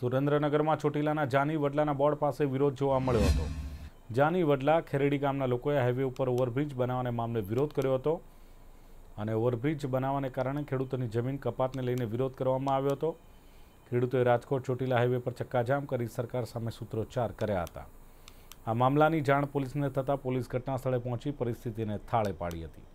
સુરેન્દ્રનગરમાં ચોટીલાના જાની વડલાના બોર્ડ પાસે વિરોધ જોવા મળ્યો હતો જાની વડલા ખેરડી ગામના લોકોએ હાઈવે ઉપર ઓવરબ્રિજ બનાવવાને મામલે વિરોધ કર્યો હતો અને ઓવરબ્રિજ બનાવવાને કારણે ખેડૂતોની જમીન કપાતને લઈને વિરોધ કરવામાં આવ્યો હતો ખેડૂતોએ રાજકોટ ચોટીલા હાઈવે પર ચક્કાજામ કરી સરકાર સામે સૂત્રોચ્ચાર કર્યા હતા આ મામલાની જાણ પોલીસને થતાં પોલીસ ઘટના સ્થળે પહોંચી પરિસ્થિતિને થાળે પાડી હતી